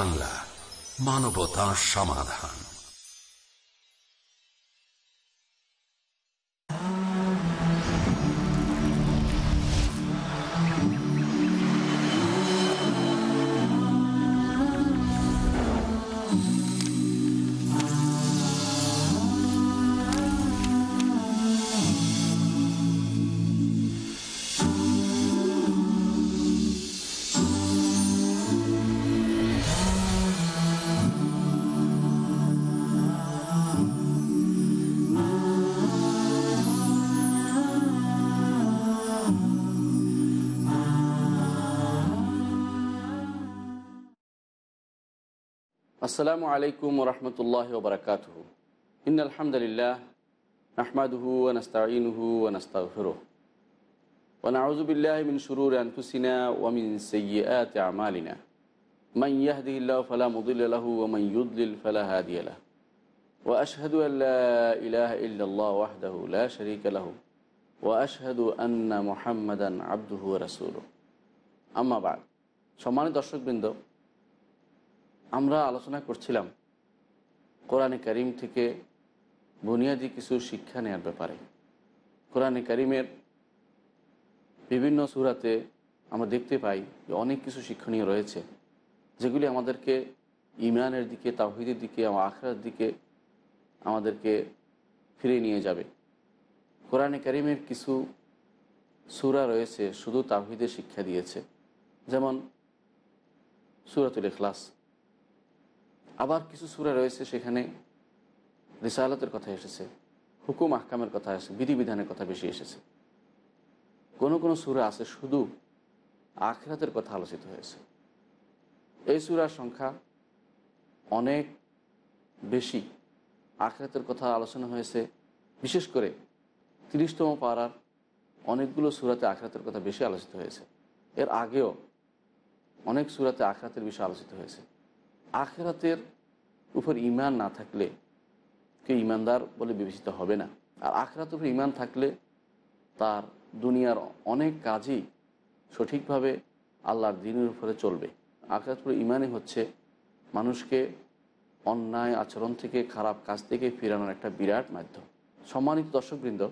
বাংলা মানবতা সমাধান আসসালামু আলাইকুম রহমতুল্লাহ ওবরাকাত ইন আলহামদুলিল্লাহ নাহমাদুহু ونستغفره ونعوذ ওনাউজুবিল্লাহ মিন শুরুর আনফুসিনা ওয়ামিন সৈয়াত আমালিনা من يهده الله فلا مضل له ومن يضلل فلا هادي له وأشهد أن لا إله إلا الله وحده لا شريك له وأشهد أن محمدا عبده ورسوله أما بعد সম্মানিত দর্শকবৃন্দ আমরা আলোচনা করছিলাম কোরআনে করিম থেকে বুনিয়াদি কিছু শিক্ষা নেওয়ার ব্যাপারে কোরআনে করিমের বিভিন্ন সুরাতে আমরা দেখতে পাই যে অনেক কিছু শিক্ষণীয় রয়েছে যেগুলি আমাদেরকে ইমরানের দিকে তাহিদের দিকে আমার আখড়ার দিকে আমাদেরকে ফিরে নিয়ে যাবে কোরআনে করিমের কিছু সুরা রয়েছে শুধু তাহিদের শিক্ষা দিয়েছে যেমন সুরাতুল এখলাস আবার কিছু সুরা রয়েছে সেখানে রিসালতের কথা এসেছে হুকুম আহকামের কথা এসেছে বিধিবিধানের কথা বেশি এসেছে কোন কোন সুরা আছে শুধু আখরাতের কথা আলোচিত হয়েছে এই সুরার সংখ্যা অনেক বেশি আখরাতের কথা আলোচনা হয়েছে বিশেষ করে তিরিশতম পাড়ার অনেকগুলো সুরাতে আখরাতের কথা বেশি আলোচিত হয়েছে এর আগেও অনেক সুরাতে আখরাতের বিষয় আলোচিত হয়েছে আখেরাতের উপর ইমান না থাকলে কে ইমানদার বলে বিবেচিত হবে না আর আখরাতের উপর ইমান থাকলে তার দুনিয়ার অনেক কাজই সঠিকভাবে আল্লাহর দিনের উপরে চলবে আখরাত উপর ইমানই হচ্ছে মানুষকে অন্যায় আচরণ থেকে খারাপ কাজ থেকে ফিরানোর একটা বিরাট মাধ্যম সম্মানিত দর্শকবৃন্দ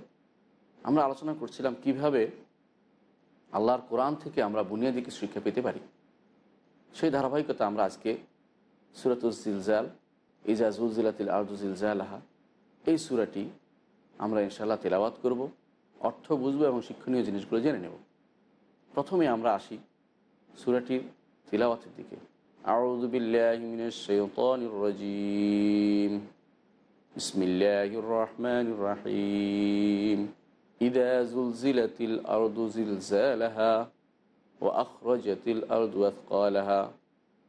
আমরা আলোচনা করছিলাম কিভাবে আল্লাহর কোরআন থেকে আমরা বুনিয়াদিকে শিক্ষা পেতে পারি সেই ধারাবাহিকতা আমরা আজকে সুরাতুল জিলজাল ইজাজুলজিলাতিল এই সুরাটি আমরা ইনশাল্লাহ তেলাওয়াত করব অর্থ বুঝবো এবং শিক্ষণীয় জিনিসগুলো জেনে নেব প্রথমে আমরা আসি সুরাটির তিলাওয়াতের দিকে আউদুবিল্লাহিমিনাশাইতানির বিসমিল্লাহির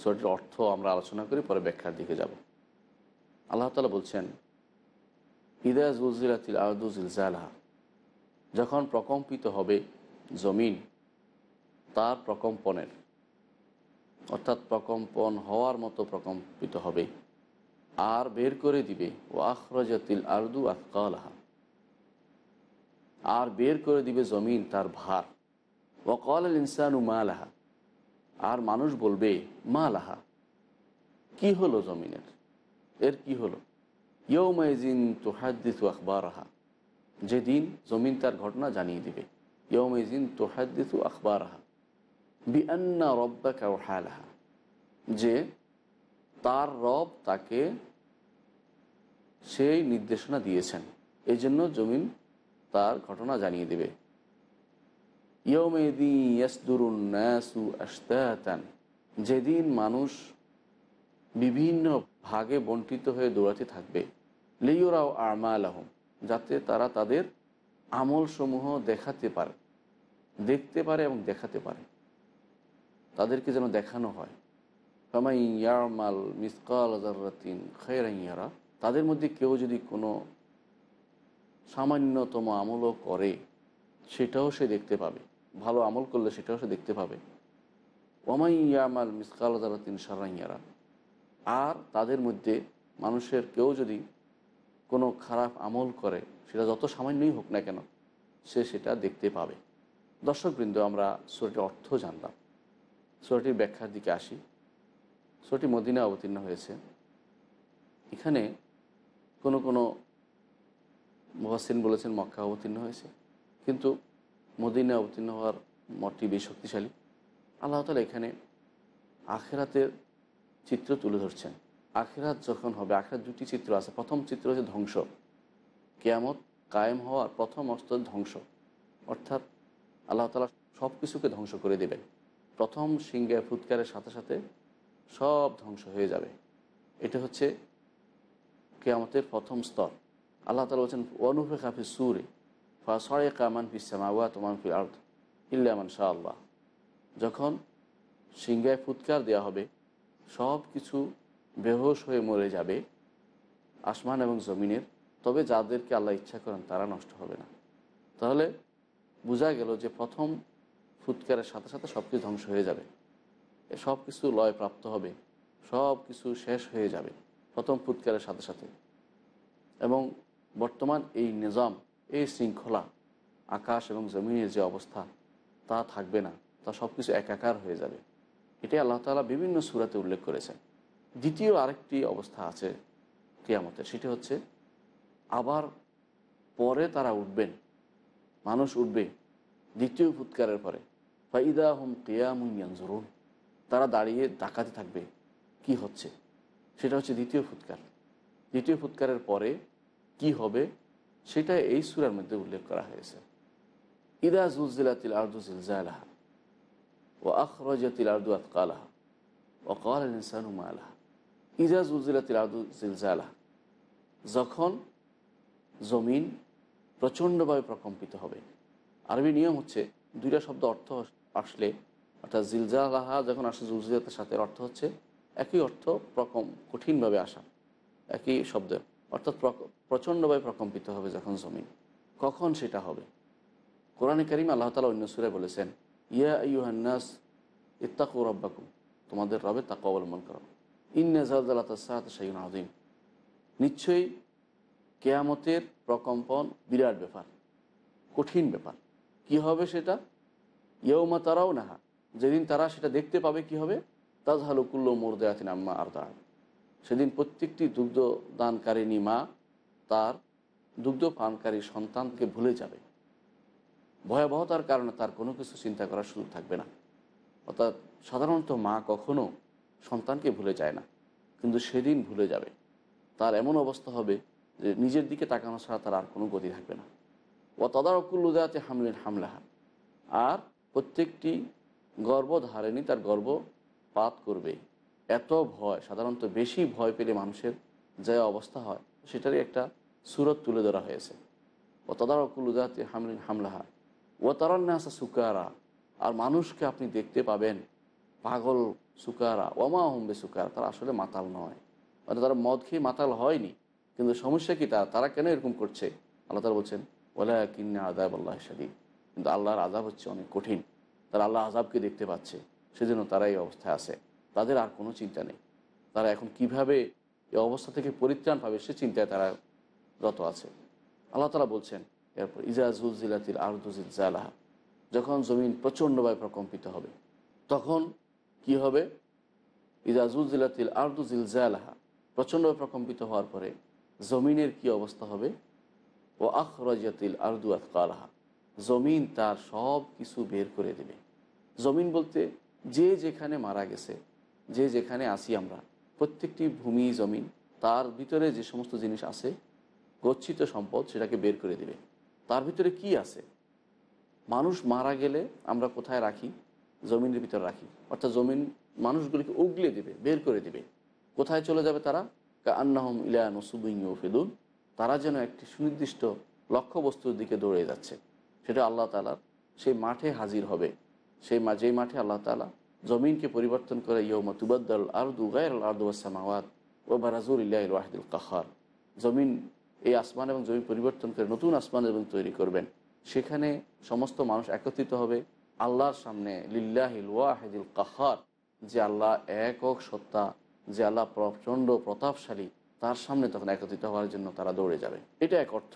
সোয়াটির অর্থ আমরা আলোচনা করি পরে ব্যাখ্যার দিকে যাব আল্লাহ তালা বলছেন ইদা জুজিলাতিল আদু জিলজালাহা যখন প্রকম্পিত হবে জমিন তার প্রকম্পনের অর্থাৎ প্রকম্পন হওয়ার মতো প্রকম্পিত হবে আর বের করে দিবে ও আখরজাতিল আর্দু আফকালাহা আর বের করে দিবে জমিন তার ভার কল ইনসান উমালাহা আর মানুষ বলবে মা লাহা কি হলো জমিনের এর কি হলো ইয়ৌমাইজিন তোহাদ্দিস আখবর আহা যেদিন জমিন তার ঘটনা জানিয়ে দিবে ইয়ৌমাইজিন তোহাদ্দিস আখবর আহা বিআন্না রব্বা কাউহালাহা যে তার রব তাকে সেই নির্দেশনা দিয়েছেন এই জন্য জমিন তার ঘটনা জানিয়ে দেবে যেদিন মানুষ বিভিন্ন ভাগে বন্টিত হয়ে দৌড়াতে থাকবে লিওরাও আমা আলাহম যাতে তারা তাদের আমলসমূহ দেখাতে পারে দেখতে পারে এবং দেখাতে পারে তাদেরকে যেন দেখানো হয় কামাই ইয়ারমাল মিসকাল আজারাতিন খৈরাইয়ারা তাদের মধ্যে কেউ যদি কোনো সামান্যতম আমলও করে সেটাও সে দেখতে পাবে ভালো আমল করলে সেটাও সে দেখতে পাবে ওমাইয়ামাল মিসকাল জালাতিন সারাইয়ারা আর তাদের মধ্যে মানুষের কেউ যদি কোনো খারাপ আমল করে সেটা যত সামান্যই হোক না কেন সে সেটা দেখতে পাবে দর্শকবৃন্দ আমরা সুরাটির অর্থ জানলাম সুরাটির ব্যাখ্যার দিকে আসি সুরাটি মদিনা অবতীর্ণ হয়েছে এখানে কোনো কোনো মহাসিন বলেছেন মক্কা অবতীর্ণ হয়েছে কিন্তু মদিনা অবতীর্ণ হওয়ার মতটি বেশ শক্তিশালী আল্লাহ তালা এখানে আখেরাতের চিত্র তুলে ধরছেন আখেরাত যখন হবে আখেরাত দুটি চিত্র আছে প্রথম চিত্র হচ্ছে ধ্বংস কেয়ামত কায়েম হওয়ার প্রথম অস্ত্র ধ্বংস অর্থাৎ আল্লাহ তালা সব কিছুকে ধ্বংস করে দেবেন প্রথম সিঙ্গে ফুৎকারের সাথে সাথে সব ধ্বংস হয়ে যাবে এটা হচ্ছে কেয়ামতের প্রথম স্তর আল্লাহ তালা বলছেন অনুফে খাফি সুরে ফাঁসরে কামান ফিসামাওয়া তোমান ফি আর্থ ইল্লামান শাহ আল্লাহ যখন সিংহায় ফুৎকার দেওয়া হবে সব কিছু বেহোশ হয়ে মরে যাবে আসমান এবং জমিনের তবে যাদেরকে আল্লাহ ইচ্ছা করেন তারা নষ্ট হবে না তাহলে বোঝা গেল যে প্রথম ফুৎকারের সাথে সাথে সব কিছু ধ্বংস হয়ে যাবে সব কিছু লয় প্রাপ্ত হবে সব কিছু শেষ হয়ে যাবে প্রথম ফুৎকারের সাথে সাথে এবং বর্তমান এই নিজাম এই শৃঙ্খলা আকাশ এবং জমিনের যে অবস্থা তা থাকবে না তা সব কিছু একাকার হয়ে যাবে এটাই আল্লাহ তালা বিভিন্ন সুরাতে উল্লেখ করেছেন দ্বিতীয় আরেকটি অবস্থা আছে কেয়ামতের সেটি হচ্ছে আবার পরে তারা উঠবেন মানুষ উঠবে দ্বিতীয় ফুৎকারের পরে ফাইদা হুম কেয়ামুঞ্জরুন তারা দাঁড়িয়ে ডাকাতে থাকবে কি হচ্ছে সেটা হচ্ছে দ্বিতীয় ফুৎকার দ্বিতীয় ফুৎকারের পরে কি হবে সেটা এই সুরার মধ্যে উল্লেখ করা হয়েছে ইদা জুজিলাতিল আর্দু জিলজালাহা ও আখরজাতিল আর্দু আতকালাহা ও কাল ইনসানুমা আলাহা ইজা জুজিলাতিল আর্দু জিলজালাহা যখন জমিন প্রচণ্ডভাবে প্রকম্পিত হবে আরবি নিয়ম হচ্ছে দুইটা শব্দ অর্থ আসলে অর্থাৎ জিলজালাহা যখন আসে জুজিলাতের সাথে অর্থ হচ্ছে একই অর্থ প্রকম কঠিনভাবে আসা একই শব্দের অর্থাৎ প্রচণ্ডভাবে প্রকম্পিত হবে যখন জমিন কখন সেটা হবে কোরআনে করিম আল্লাহ তালা অন্য সুরে বলেছেন ইয়া ইউহান্নাস ইত্তাকু রব্বাকু তোমাদের রবে তাকে অবলম্বন করো ইন্নাজালাত সাইন আদিম নিশ্চয়ই কেয়ামতের প্রকম্পন বিরাট ব্যাপার কঠিন ব্যাপার কি হবে সেটা ইয়ৌমা তারাও নাহা যেদিন তারা সেটা দেখতে পাবে কি হবে মোর দেয়াতিন আম্মা আর দাঁড় সেদিন প্রত্যেকটি দুগ্ধ দানকারিণী মা তার দুগ্ধ পানকারী সন্তানকে ভুলে যাবে ভয়াবহতার কারণে তার কোনো কিছু চিন্তা করার সুযোগ থাকবে না অর্থাৎ সাধারণত মা কখনো সন্তানকে ভুলে যায় না কিন্তু সেদিন ভুলে যাবে তার এমন অবস্থা হবে যে নিজের দিকে তাকানো ছাড়া তার আর কোনো গতি থাকবে না ও তদারকুল্লুদাতে হামলেন হামলাহা আর প্রত্যেকটি গর্ব ধারেনি তার গর্ব পাত করবে এত ভয় সাধারণত বেশি ভয় পেলে মানুষের যা অবস্থা হয় সেটারই একটা সুরত তুলে ধরা হয়েছে ও তদারকুলুদাতে হামলিন হামলাহা ও তারান্নাসা সুকারা আর মানুষকে আপনি দেখতে পাবেন পাগল সুকারা ওমা হোম্বে সুকারা তারা আসলে মাতাল নয় মানে তারা মদ খেয়ে মাতাল হয়নি কিন্তু সমস্যা কি তারা তারা কেন এরকম করছে আল্লাহ তারা বলছেন ওলা কিন্না আদাব আল্লাহ সাদী কিন্তু আল্লাহর আজাব হচ্ছে অনেক কঠিন তারা আল্লাহ আজাবকে দেখতে পাচ্ছে সেজন্য তারা এই অবস্থায় আছে তাদের আর কোনো চিন্তা নেই তারা এখন কিভাবে এই অবস্থা থেকে পরিত্রাণ পাবে সে চিন্তায় তারা রত আছে আল্লাহ তালা বলছেন এরপর ইজাজুল জিলাতিল আরদুজিল জালাহা যখন জমিন প্রচণ্ডভাবে প্রকম্পিত হবে তখন কি হবে ইজাজুল জিলাতিল আরদুজিল জালাহা প্রচণ্ডভাবে প্রকম্পিত হওয়ার পরে জমিনের কি অবস্থা হবে ও আর আরদু আতকালাহা জমিন তার সব কিছু বের করে দেবে জমিন বলতে যে যেখানে মারা গেছে যে যেখানে আসি আমরা প্রত্যেকটি ভূমি জমিন তার ভিতরে যে সমস্ত জিনিস আছে গচ্ছিত সম্পদ সেটাকে বের করে দিবে তার ভিতরে কি আছে মানুষ মারা গেলে আমরা কোথায় রাখি জমিনের ভিতরে রাখি অর্থাৎ জমিন মানুষগুলিকে উগলে দিবে বের করে দিবে কোথায় চলে যাবে তারা আন্নাহম ইলা নসুবিং ফেদুন তারা যেন একটি সুনির্দিষ্ট লক্ষ্যবস্তুর দিকে দৌড়ে যাচ্ছে সেটা আল্লাহ তালার সেই মাঠে হাজির হবে সেই যেই মাঠে আল্লাহ তালা জমিনকে পরিবর্তন করে ইয়মা তুবাদ্দাল আর্দু গায়ের আর্দুয়াসামাওয়াত ও বারাজুল্লাহ ওয়াহিদুল কাহার জমিন এই আসমান এবং জমি পরিবর্তন করে নতুন আসমান এবং তৈরি করবেন সেখানে সমস্ত মানুষ একত্রিত হবে আল্লাহর সামনে লিল্লাহিল ওয়াহেদুল কাহার যে আল্লাহ একক সত্তা যে আল্লাহ প্রচণ্ড প্রতাপশালী তার সামনে তখন একত্রিত হওয়ার জন্য তারা দৌড়ে যাবে এটা এক অর্থ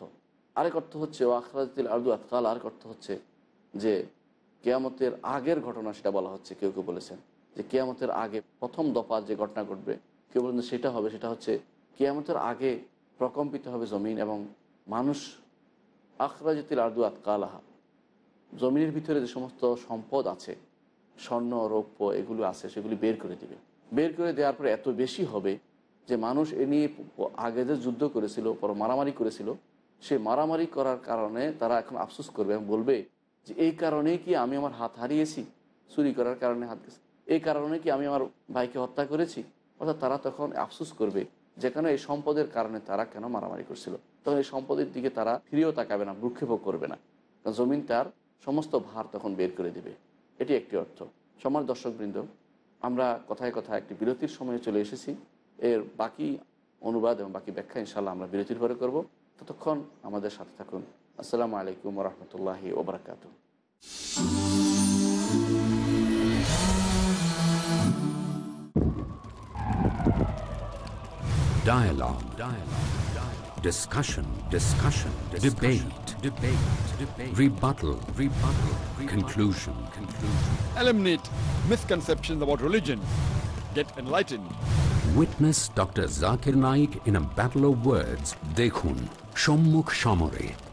আরেক অর্থ হচ্ছে ওয়াখরাজিল আর্দু আতকাল আরেক অর্থ হচ্ছে যে কেয়ামতের আগের ঘটনা সেটা বলা হচ্ছে কেউ কেউ বলেছেন যে কেয়ামতের আগে প্রথম দফা যে ঘটনা ঘটবে কেউ বলেন সেটা হবে সেটা হচ্ছে কেয়ামতের আগে প্রকম্পিত হবে জমিন এবং মানুষ আখরাজিতিল আর্দু আতকালাহা জমিনের ভিতরে যে সমস্ত সম্পদ আছে স্বর্ণ রৌপ্য এগুলো আছে সেগুলি বের করে দিবে বের করে দেওয়ার পরে এত বেশি হবে যে মানুষ এ নিয়ে আগে যে যুদ্ধ করেছিল পর মারামারি করেছিল সে মারামারি করার কারণে তারা এখন আফসোস করবে এবং বলবে যে এই কারণে কি আমি আমার হাত হারিয়েছি চুরি করার কারণে হাত গেছে এই কারণে কি আমি আমার ভাইকে হত্যা করেছি অর্থাৎ তারা তখন আফসুস করবে যে কেন এই সম্পদের কারণে তারা কেন মারামারি করছিল তখন এই সম্পদের দিকে তারা ফিরেও তাকাবে না ভ্রুক্ষেপও করবে না কারণ জমিন তার সমস্ত ভার তখন বের করে দেবে এটি একটি অর্থ সমাজ দর্শকবৃন্দ আমরা কথায় কথায় একটি বিরতির সময়ে চলে এসেছি এর বাকি অনুবাদ এবং বাকি ব্যাখ্যা ইনশাল্লাহ আমরা বিরতির পরে করব ততক্ষণ আমাদের সাথে থাকুন Assalamualaikum warahmatullahi wabarakatuh. Dialogue. Dialogue. Dialogue. Discussion. Discussion. Discussion. Debate. Debate. Debate. Rebuttal. Rebuttal. Conclusion. Conclusion. Eliminate misconceptions about religion. Get enlightened. Witness Dr. Zakir Naik in a battle of words. Dekhun. Shammukh Shamore.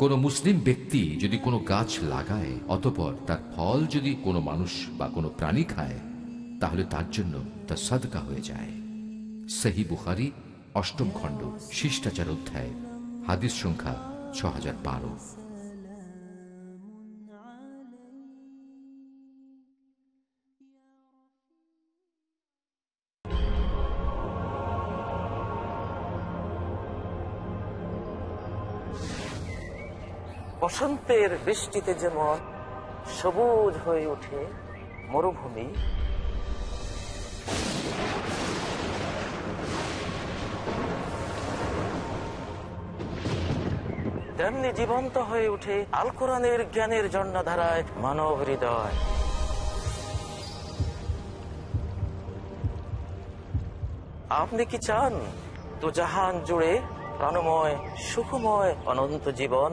কোন মুসলিম ব্যক্তি যদি কোনো গাছ লাগায় অতপর তার ফল যদি কোনো মানুষ বা কোনো প্রাণী খায় তাহলে তার জন্য তা সাদকা হয়ে যায় সেহি বুখারি অষ্টম খণ্ড শিষ্টাচার অধ্যায় হাদিস সংখ্যা ছ হাজার বারো বসন্তের বৃষ্টিতে যেমন সবুজ হয়ে ওঠে মরুভূমি তেমনি জীবন্ত হয়ে উঠে আল কোরআনের জ্ঞানের ধারায় মানব হৃদয় আপনি কি চান তো জাহান জুড়ে প্রাণময় সুখময় অনন্ত জীবন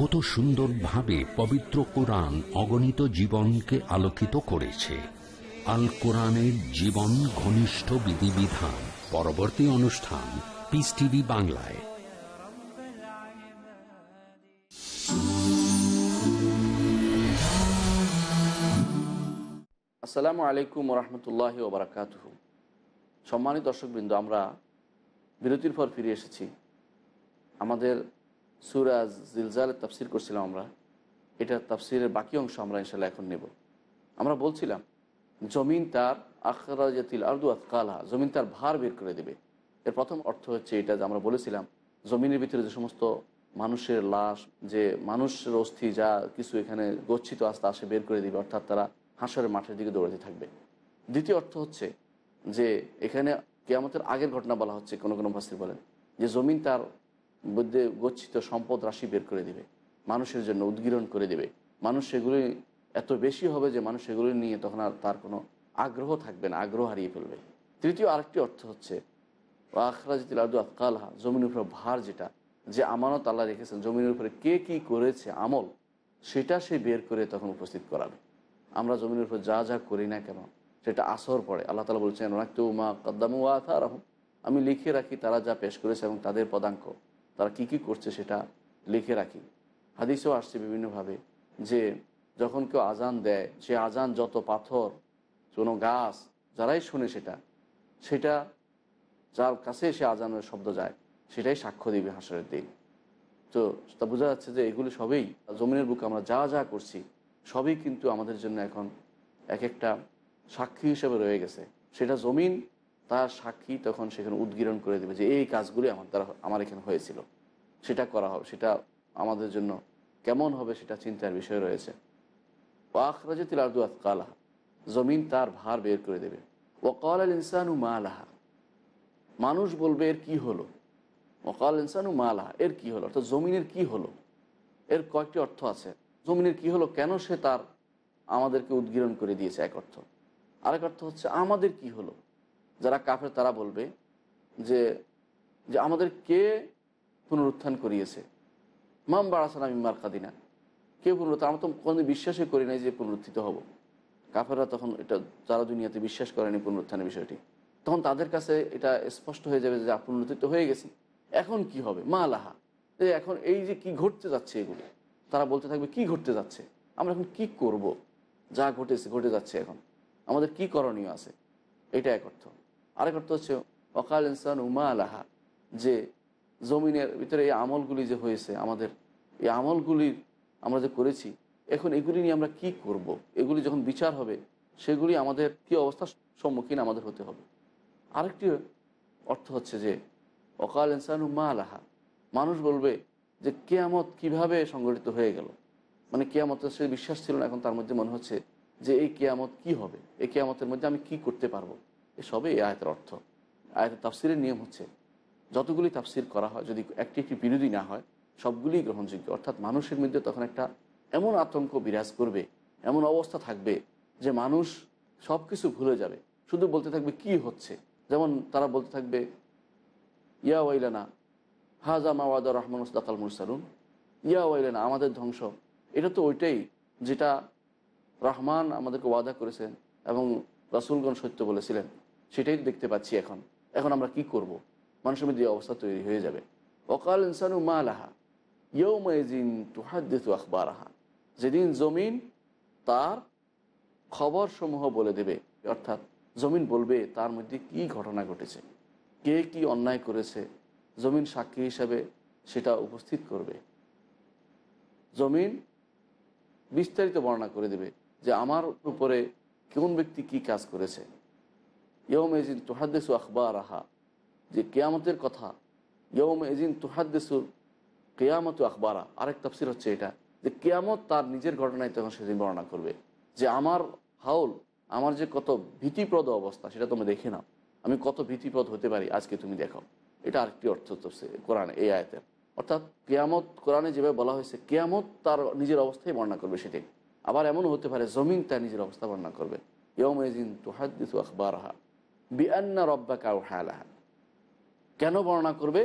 কত সুন্দরভাবে পবিত্র কোরআন অগণিত জীবনকে আলোকিত করেছে আল কোরআনের জীবন ঘনিষ্ঠ বিধিবিধান পরবর্তী অনুষ্ঠান পিস টিভি বাংলায় আসসালামু আলাইকুম রহমতুল্লাহ ওবরাকাত সম্মানিত দর্শকবৃন্দ আমরা বিরতির পর ফিরে এসেছি আমাদের সুরাজ জিলজালের তাফসির করছিলাম আমরা এটা তাফসিরের বাকি অংশ আমরা ইনশাল্লাহ এখন নেব আমরা বলছিলাম জমিন তার আখরাজাতিল আর্দু কালা জমিন তার ভার বের করে দেবে এর প্রথম অর্থ হচ্ছে এটা যে আমরা বলেছিলাম জমিনের ভিতরে যে সমস্ত মানুষের লাশ যে মানুষের অস্থি যা কিছু এখানে গচ্ছিত আস্তে আসে বের করে দিবে অর্থাৎ তারা হাঁসের মাঠের দিকে দৌড়াতে থাকবে দ্বিতীয় অর্থ হচ্ছে যে এখানে কেয়ামতের আগের ঘটনা বলা হচ্ছে কোনো কোনো ভাষী বলেন যে জমিন তার বুদ্ধে গচ্ছিত সম্পদ রাশি বের করে দেবে মানুষের জন্য উদ্গীরণ করে দেবে মানুষ সেগুলি এত বেশি হবে যে মানুষ সেগুলি নিয়ে তখন আর তার কোনো আগ্রহ থাকবে না আগ্রহ হারিয়ে ফেলবে তৃতীয় আরেকটি অর্থ হচ্ছে আখরাজিতুল আদু আতকালহা জমিনের উপরে ভার যেটা যে আমানত আল্লাহ রেখেছেন জমিনের উপরে কে কি করেছে আমল সেটা সে বের করে তখন উপস্থিত করাবে আমরা জমিনের উপর যা যা করি না কেন সেটা আসর পড়ে আল্লাহ তালা বলছেন তো উমা কদ্দামু আথা আমি লিখে রাখি তারা যা পেশ করেছে এবং তাদের পদাঙ্ক তারা কি কি করছে সেটা লিখে রাখি হাদিসও আসছে বিভিন্নভাবে যে যখন কেউ আজান দেয় সে আজান যত পাথর কোনো গাছ যারাই শুনে সেটা সেটা যার কাছে সে আজানের শব্দ যায় সেটাই সাক্ষ্য দিবে হাসরের দিন তো তা বোঝা যাচ্ছে যে এগুলো সবই জমিনের বুকে আমরা যা যা করছি সবই কিন্তু আমাদের জন্য এখন এক একটা সাক্ষী হিসেবে রয়ে গেছে সেটা জমিন তার সাক্ষী তখন সেখানে উদ্গীরণ করে দেবে যে এই কাজগুলি আমার দ্বারা আমার এখানে হয়েছিল সেটা করা হবে সেটা আমাদের জন্য কেমন হবে সেটা চিন্তার বিষয় রয়েছে ও তিল আর্দু আতকালাহা জমিন তার ভার বের করে দেবে ওকাল আল ইনসানু মালাহা মানুষ বলবে এর কি হলো ওকাল ইনসানু মালাহা এর কি হলো অর্থাৎ জমিনের কি হলো এর কয়েকটি অর্থ আছে জমিনের কি হলো কেন সে তার আমাদেরকে উদ্গীরণ করে দিয়েছে এক অর্থ আরেক অর্থ হচ্ছে আমাদের কি হলো যারা কাফের তারা বলবে যে যে আমাদের কে পুনরুত্থান করিয়েছে মাম বাড়াসানা ইম্মার কাদিনা কে পুনরুত্থান আমরা তো কোনো বিশ্বাসই করি নাই যে পুনরুত্থিত হব কাফেররা তখন এটা যারা দুনিয়াতে বিশ্বাস করেনি পুনরুত্থানের বিষয়টি তখন তাদের কাছে এটা স্পষ্ট হয়ে যাবে যে পুনরুত্থিত হয়ে গেছি এখন কি হবে মা আলাহা যে এখন এই যে কি ঘটতে যাচ্ছে এগুলো তারা বলতে থাকবে কি ঘটতে যাচ্ছে আমরা এখন কি করব যা ঘটেছে ঘটে যাচ্ছে এখন আমাদের কি করণীয় আছে এটা এক অর্থ আরেক অর্থ হচ্ছে অকাল ইনসান উমা আলাহা যে জমিনের ভিতরে এই আমলগুলি যে হয়েছে আমাদের এই আমলগুলির আমরা যে করেছি এখন এগুলি নিয়ে আমরা কি করব। এগুলি যখন বিচার হবে সেগুলি আমাদের কি অবস্থার সম্মুখীন আমাদের হতে হবে আরেকটি অর্থ হচ্ছে যে অকাল ইনসান মা আলাহা মানুষ বলবে যে কেয়ামত কিভাবে সংগঠিত হয়ে গেল মানে কেয়ামতের সে বিশ্বাস ছিল না এখন তার মধ্যে মনে হচ্ছে যে এই কেয়ামত কি হবে এই কেয়ামতের মধ্যে আমি কি করতে পারবো এসবে এই আয়তের অর্থ আয়তের তাফসিরের নিয়ম হচ্ছে যতগুলি তাফসির করা হয় যদি একটি একটি বিরোধী না হয় সবগুলি গ্রহণযোগ্য অর্থাৎ মানুষের মধ্যে তখন একটা এমন আতঙ্ক বিরাজ করবে এমন অবস্থা থাকবে যে মানুষ সব কিছু ভুলে যাবে শুধু বলতে থাকবে কি হচ্ছে যেমন তারা বলতে থাকবে ইয়া ওয়াইলানা হাজা মাওয়াদা রহমান দাতাল মুরসালুন ইয়া ওয়াইলানা আমাদের ধ্বংস এটা তো ওইটাই যেটা রহমান আমাদেরকে ওয়াদা করেছেন এবং রাসুলগঞ্জ সত্য বলেছিলেন সেটাই দেখতে পাচ্ছি এখন এখন আমরা কি করব। মানুষের মধ্যে অবস্থা তৈরি হয়ে যাবে অকাল ইনসানু মা লাহা ইয়ৌমাইজিন তুহাদ্দিতু আখবার আহা যেদিন জমিন তার খবর সমূহ বলে দেবে অর্থাৎ জমিন বলবে তার মধ্যে কি ঘটনা ঘটেছে কে কি অন্যায় করেছে জমিন সাক্ষী হিসাবে সেটা উপস্থিত করবে জমিন বিস্তারিত বর্ণনা করে দেবে যে আমার উপরে কোন ব্যক্তি কি কাজ করেছে ইয়ম এজিন তুহাদ্দেসু আখবর আহা যে কেয়ামতের কথা ইয়ম এজিন তুহাদ্দেসু কেয়ামত আখবারা আরেক তাফসির হচ্ছে এটা যে কেয়ামত তার নিজের ঘটনায় তখন সেদিন বর্ণনা করবে যে আমার হাউল আমার যে কত ভীতিপ্রদ অবস্থা সেটা তুমি দেখে নাও আমি কত ভীতিপ্রদ হতে পারি আজকে তুমি দেখো এটা আরেকটি অর্থ তফসির কোরআন এই আয়তের অর্থাৎ কেয়ামত কোরআনে যেভাবে বলা হয়েছে কেয়ামত তার নিজের অবস্থায় বর্ণনা করবে সেটাই আবার এমন হতে পারে জমিন তার নিজের অবস্থা বর্ণনা করবে ইয়ম এজিন আখবর আহা বিআন্না রব্বা কাউ হালাহা কেন বর্ণনা করবে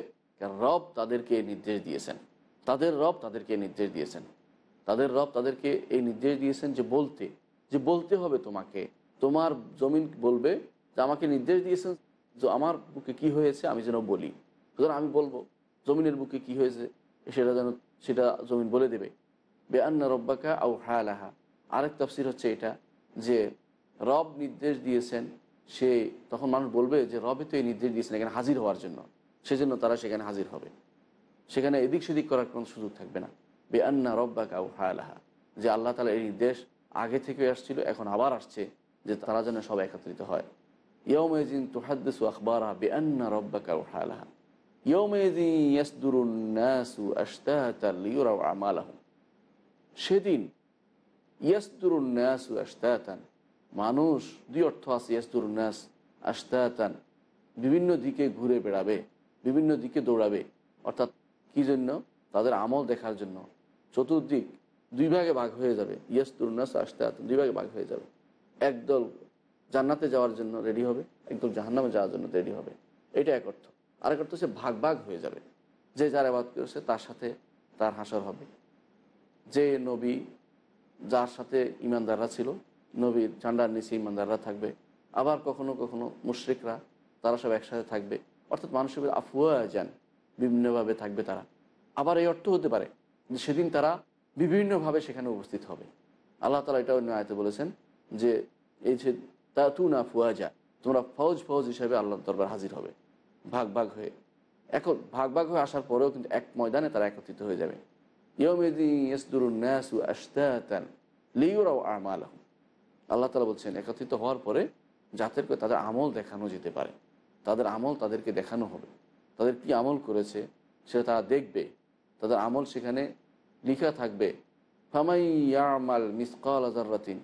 রব তাদেরকে নির্দেশ দিয়েছেন তাদের রব তাদেরকে নির্দেশ দিয়েছেন তাদের রব তাদেরকে এই নির্দেশ দিয়েছেন যে বলতে যে বলতে হবে তোমাকে তোমার জমিন বলবে যে আমাকে নির্দেশ দিয়েছেন যে আমার বুকে কি হয়েছে আমি যেন বলি সুতরাং আমি বলবো জমিনের বুকে কি হয়েছে সেটা যেন সেটা জমিন বলে দেবে বেআন্না রব্বাকা আউ হায়ালাহা আরেক তফসির হচ্ছে এটা যে রব নির্দেশ দিয়েছেন সে তখন মানুষ বলবে যে রবে তো এই নির্দেশ দিয়েছেন এখানে হাজির হওয়ার জন্য সেজন্য তারা সেখানে হাজির হবে সেখানে এদিক সেদিক করার কোনো সুযোগ থাকবে না বেআন্না রব্বা কাউ হায়ালাহা যে আল্লাহ তালা এই নির্দেশ আগে থেকে আসছিল এখন আবার আসছে যে তারা যেন সবাই একত্রিত হয় ইয়মেজিন তুহাদ্দসু আখবারা বেআন্না রব্বা কাউ হায়ালাহা ইয়মেজিন ইয়াসদুরুন্নাসু আশতাহাতালিউরাও সেদিন ইয়াসদুরুন্নাসু আশতাহাতান মানুষ দুই অর্থ আছে ইয়াসদুর ন্যাস আস্তায়াতান বিভিন্ন দিকে ঘুরে বেড়াবে বিভিন্ন দিকে দৌড়াবে অর্থাৎ কি জন্য তাদের আমল দেখার জন্য চতুর্দিক দুই ভাগে ভাগ হয়ে যাবে ইয়াসদুর ন্যাস আস্তায়াতন দুই ভাগে ভাগ হয়ে যাবে একদল জান্নাতে যাওয়ার জন্য রেডি হবে একদল জাহান্নামে যাওয়ার জন্য রেডি হবে এটা এক অর্থ আরেক অর্থ সে ভাগ ভাগ হয়ে যাবে যে যার আবাদ করেছে তার সাথে তার হাসর হবে যে নবী যার সাথে ইমানদাররা ছিল নবীর ঝান্ডার নিচে ইমানদাররা থাকবে আবার কখনো কখনো মুশ্রিকরা তারা সব একসাথে থাকবে অর্থাৎ মানুষের আফুয়া যান বিভিন্নভাবে থাকবে তারা আবার এই অর্থ হতে পারে যে সেদিন তারা বিভিন্নভাবে সেখানে উপস্থিত হবে আল্লাহ তালা এটাও নয়তে বলেছেন যে এই যে তা তু না ফুয়া যা তোমরা ফৌজ ফৌজ হিসাবে আল্লাহর দরবার হাজির হবে ভাগ ভাগ হয়ে এখন ভাগ ভাগ হয়ে আসার পরেও কিন্তু এক ময়দানে তারা একত্রিত হয়ে যাবে ইয়মেদি ইসদুরুন্নাসু আস্তান লিউরাও আলহ আল্লাহ তালা বলছেন একত্রিত হওয়ার পরে জাতেরকে তাদের আমল দেখানো যেতে পারে তাদের আমল তাদেরকে দেখানো হবে তাদের কি আমল করেছে সেটা তারা দেখবে তাদের আমল সেখানে লিখা থাকবে ফামাইয়ামাল মিসকাল আজারাতিন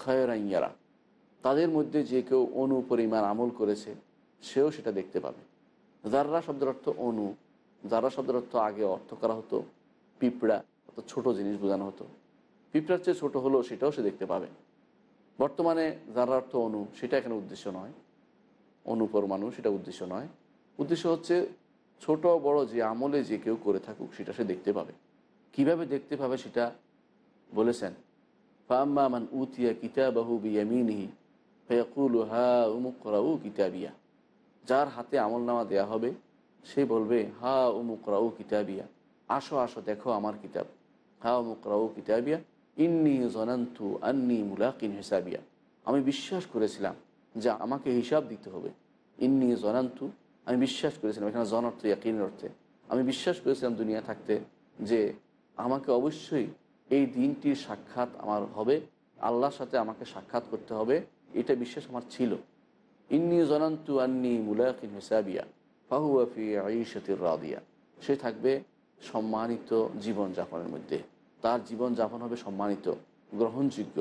খয়রাইয়ারা তাদের মধ্যে যে কেউ অনু পরিমাণ আমল করেছে সেও সেটা দেখতে পাবে যাররা শব্দের অর্থ অনু যাররা শব্দের অর্থ আগে অর্থ করা হতো পিঁপড়া অর্থাৎ ছোটো জিনিস বোঝানো হতো পিঁপড়ার চেয়ে ছোটো হলেও সেটাও সে দেখতে পাবে বর্তমানে যার অর্থ সেটা এখানে উদ্দেশ্য নয় মানুষ সেটা উদ্দেশ্য নয় উদ্দেশ্য হচ্ছে ছোট বড় যে আমলে যে কেউ করে থাকুক সেটা সে দেখতে পাবে কিভাবে দেখতে পাবে সেটা বলেছেন ফাম্মা মান উতিয়া কিতাবাহু বিয়ামিনহি ফয়াকুল হা উমুক করাউ কিতাবিয়া যার হাতে আমল নামা দেয়া হবে সে বলবে হা উমুক রাউ কিতাবিয়া আসো আসো দেখো আমার কিতাব হা উমুক রাউ কিতাবিয়া ইন্নি জনান্তু আন্নি মুলাকিন হিসাবিয়া আমি বিশ্বাস করেছিলাম যা আমাকে হিসাব দিতে হবে ইন্নি জনান্তু আমি বিশ্বাস করেছিলাম এখানে জন অর্থ ইয়াকিনের অর্থে আমি বিশ্বাস করেছিলাম দুনিয়া থাকতে যে আমাকে অবশ্যই এই দিনটির সাক্ষাৎ আমার হবে আল্লাহর সাথে আমাকে সাক্ষাৎ করতে হবে এটা বিশ্বাস আমার ছিল ইন্নি জনান্তু আন্নি মুলাকিন হিসাবিয়া ফাহুয়াফি আইসতির রাদিয়া সে থাকবে সম্মানিত জীবনযাপনের মধ্যে তার জীবন যাপন হবে সম্মানিত গ্রহণযোগ্য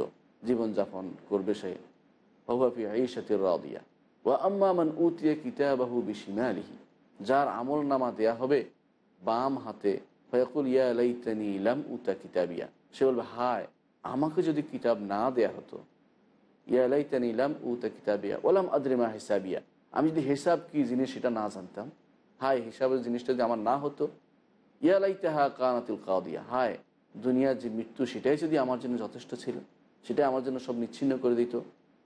জীবন যাপন করবে সে হবাফি আইসাতির রাদিয়া ওয়া আম্মামান উতিয়া কিতাবাহু বিসিমালিহি যার আমল নামা দেয়া হবে বাম হাতে ফয়াকুল ইয়া লাইতানি লাম উতা কিতাবিয়া সে বলবে হায় আমাকে যদি কিতাব না দেয়া হতো ইয়া লাইতানি তা উতা কিতাবিয়া ওলাম আদ্রিমা হিসাবিয়া আমি যদি হিসাব কি জিনিস সেটা না জানতাম হায় হিসাবের জিনিসটা যদি আমার না হতো ইয়া লাইতাহা কানাতুল কাউদিয়া হায় দুনিয়ার যে মৃত্যু সেটাই যদি আমার জন্য যথেষ্ট ছিল সেটাই আমার জন্য সব নিচ্ছিন্ন করে দিত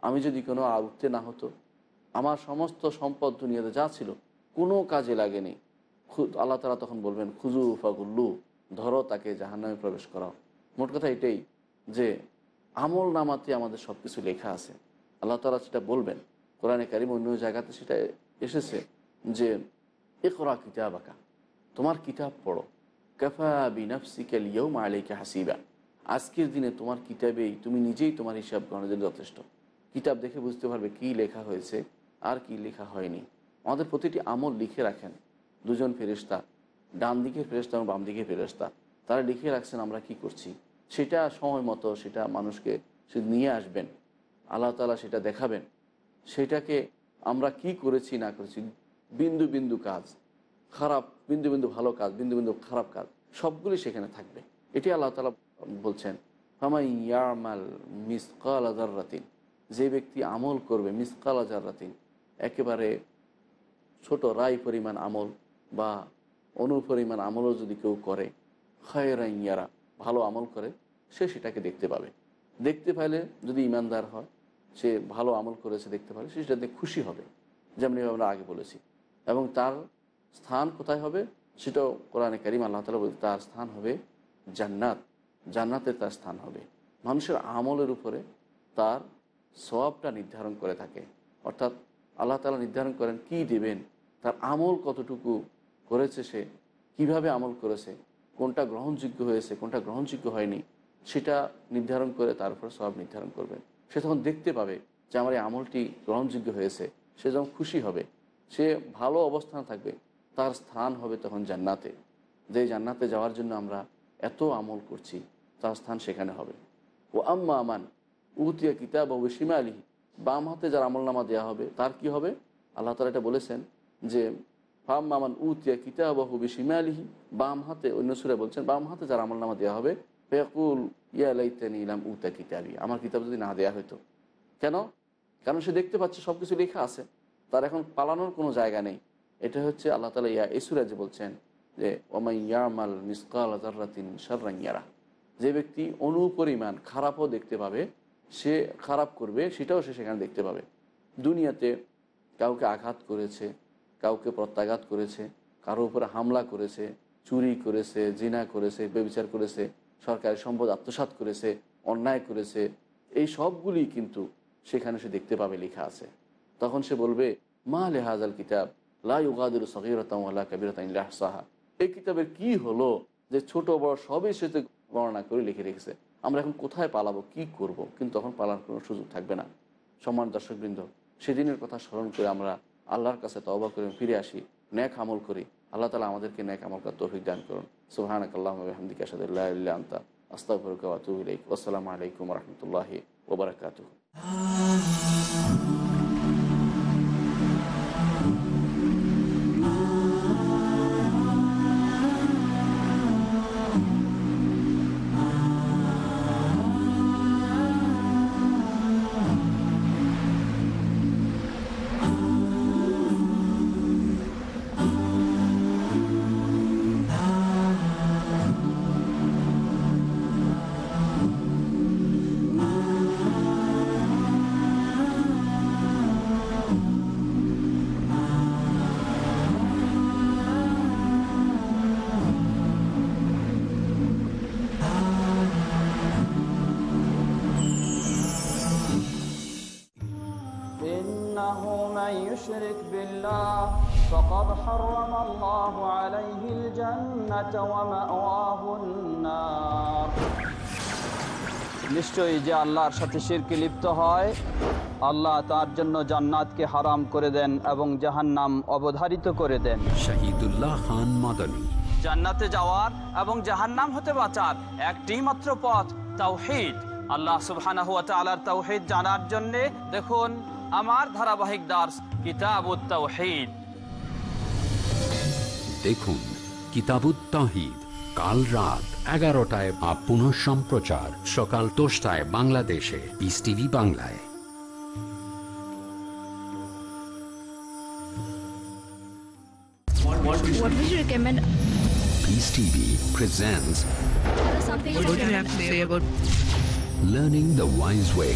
আমি যদি কোনো আবৃত্তে না হতো আমার সমস্ত সম্পদ দুনিয়াতে যা ছিল কোনো কাজে লাগেনি আল্লাহ তালা তখন বলবেন খুজু ফাগুল্লু ধরো তাকে জাহান্নামে প্রবেশ করাও মোট কথা এটাই যে আমল নামাতে আমাদের সব কিছু লেখা আছে আল্লাহ তালা সেটা বলবেন কোরআনে কারিম অন্য জায়গাতে সেটা এসেছে যে এ করা কিতাব আঁকা তোমার কিতাব পড়ো আজকের দিনে তোমার কিতাবেই তুমি নিজেই তোমার হিসাব জন্য যথেষ্ট কিতাব দেখে বুঝতে পারবে কি লেখা হয়েছে আর কি লেখা হয়নি আমাদের প্রতিটি আমল লিখে রাখেন দুজন ফেরিস্তা ডান দিকের ফেরস্তা এবং বাম দিকের ফেরস্তা তারা লিখে রাখছেন আমরা কি করছি সেটা সময় মতো সেটা মানুষকে সে নিয়ে আসবেন আল্লাহ তালা সেটা দেখাবেন সেটাকে আমরা কি করেছি না করেছি বিন্দু বিন্দু কাজ খারাপ বিন্দু বিন্দু ভালো কাজ বিন্দু বিন্দু খারাপ কাজ সবগুলি সেখানে থাকবে এটি আল্লাহ তালা বলছেন ফামাই মিস মিসকাল আজার রাতিন যে ব্যক্তি আমল করবে মিসকাল আজার রাতিন একেবারে ছোট রায় পরিমাণ আমল বা অনু পরিমাণ আমলও যদি কেউ করে খায়রাই ইয়ারা ভালো আমল করে সে সেটাকে দেখতে পাবে দেখতে পাইলে যদি ইমানদার হয় সে ভালো আমল করেছে দেখতে পারে সে সেটাতে খুশি হবে যেমনি আমরা আগে বলেছি এবং তার স্থান কোথায় হবে সেটাও কোরআনে করিম আল্লাহ তালা বলতে তার স্থান হবে জান্নাত জান্নাতের তার স্থান হবে মানুষের আমলের উপরে তার সবটা নির্ধারণ করে থাকে অর্থাৎ আল্লাহ তালা নির্ধারণ করেন কি দেবেন তার আমল কতটুকু করেছে সে কিভাবে আমল করেছে কোনটা গ্রহণযোগ্য হয়েছে কোনটা গ্রহণযোগ্য হয়নি সেটা নির্ধারণ করে তার উপরে সবাব নির্ধারণ করবেন সে তখন দেখতে পাবে যে আমার এই আমলটি গ্রহণযোগ্য হয়েছে সে যখন খুশি হবে সে ভালো অবস্থানে থাকবে তার স্থান হবে তখন জান্নাতে যে জান্নাতে যাওয়ার জন্য আমরা এত আমল করছি তার স্থান সেখানে হবে ও আম্মা আমান উতিয়া কিতাব ও সীমা আলী বাম হাতে যার আমলনামা দেওয়া হবে তার কি হবে আল্লাহ তালা এটা বলেছেন যে ফাম মামান উতিয়া কিতাব ও বিসীমা আলিহি বাম হাতে অন্য সুরে বলছেন বাম হাতে যার আমলনামা দেওয়া হবে ফেকুল ইয়ালাইতেন ইলাম উতা কিতাবি আমার কিতাব যদি না দেওয়া হতো কেন কারণ সে দেখতে পাচ্ছে সব কিছু লেখা আছে তার এখন পালানোর কোনো জায়গা নেই এটা হচ্ছে আল্লাহ তালা ইয়া যে বলছেন যে ওমাই ইয়ামাল মিসকাল জার্রাতিন সার্রাইয়ারা যে ব্যক্তি অনুপরিমাণ খারাপও দেখতে পাবে সে খারাপ করবে সেটাও সে সেখানে দেখতে পাবে দুনিয়াতে কাউকে আঘাত করেছে কাউকে প্রত্যাঘাত করেছে কারো উপরে হামলা করেছে চুরি করেছে জিনা করেছে বেবিচার করেছে সরকারি সম্পদ আত্মসাত করেছে অন্যায় করেছে এই সবগুলি কিন্তু সেখানে সে দেখতে পাবে লেখা আছে তখন সে বলবে মা লেহাজাল কিতাব লাউগাদুর সাহা এই কিতাবের কি হলো যে ছোট বড় সবই সে বর্ণনা করে লিখে রেখেছে আমরা এখন কোথায় পালাবো কি করব। কিন্তু তখন পালার কোনো সুযোগ থাকবে না সম্মান দর্শকবৃন্দ সেদিনের কথা স্মরণ করে আমরা আল্লাহর কাছে তবা করে ফিরে আসি ন্যাক আমল করি আল্লাহ তালা আমাদেরকে ন্যাক আমল কাজ তৌফিক দান করুন সুহানক আল্লাহমদিক আসাদুল্লাহ আন্তা আসসালামু আলাইকুম রহমতুল্লাহি ওবরাকাতু يشرك بالله فقد حرم الله عليه الجنة ومأواه النار নিশ্চয়ই যে আল্লাহর সাথে শিরকে লিপ্ত হয় আল্লাহ তার জন্য জান্নাতকে হারাম করে দেন এবং নাম অবধারিত করে দেন খান মাদানী জান্নাতে যাওয়ার এবং নাম হতে বাঁচার একটি মাত্র পথ তাও আল্লাহ সুবাহ ওয়া তাওহিদ জানার জন্য দেখুন আমার ধারাবাহিক দাস কিতাব দেখুন কিতাবুত্তাহিদ কাল রাত এগারোটায় বা পুনঃ সম্প্রচার সকাল দশটায় বাংলাদেশে ইস টিভি বাংলায় TV presents What do you have to say about Learning the Wise Way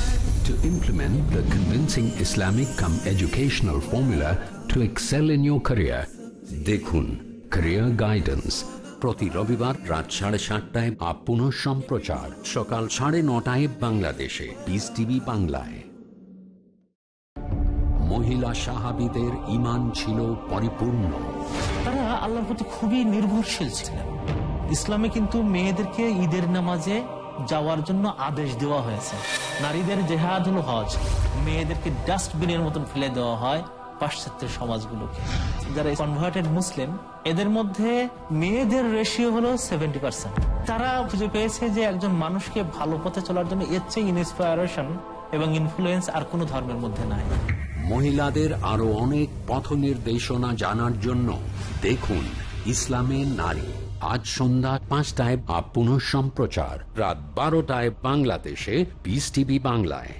to implement the convincing Islamic come educational formula to excel in your career. Dekhun, Career Guidance প্রতি রবিবার রাত সাড়ে সাতটায় আপন সম্প্রচার সকাল সাড়ে নটায় বাংলাদেশে পিস টিভি বাংলায় মহিলা সাহাবিদের ইমান ছিল পরিপূর্ণ তারা আল্লাহর প্রতি খুবই নির্ভরশীল ছিলেন ইসলামে কিন্তু মেয়েদেরকে ঈদের নামাজে যাওয়ার জন্য আদেশ দেওয়া হয়েছে নারীদের জেহাদ হল হজ মেয়েদেরকে ডাস্টবিনের মতন ফেলে দেওয়া হয় পাশ্চাত্যের সমাজগুলোকে যারা কনভার্টেড মুসলিম এদের মধ্যে মেয়েদের রেশিও হলো সেভেন্টি পার্সেন্ট তারা খুঁজে পেয়েছে যে একজন মানুষকে ভালো পথে চলার জন্য এর চেয়ে ইন্সপায়ারেশন এবং ইনফ্লুয়েন্স আর কোনো ধর্মের মধ্যে নাই মহিলাদের আরো অনেক পথ নির্দেশনা জানার জন্য দেখুন ইসলামের নারী আজ সন্ধ্যা পাঁচটায় আপ পুনঃ সম্প্রচার রাত বারোটায় বাংলাদেশে পিস টিভি বাংলায়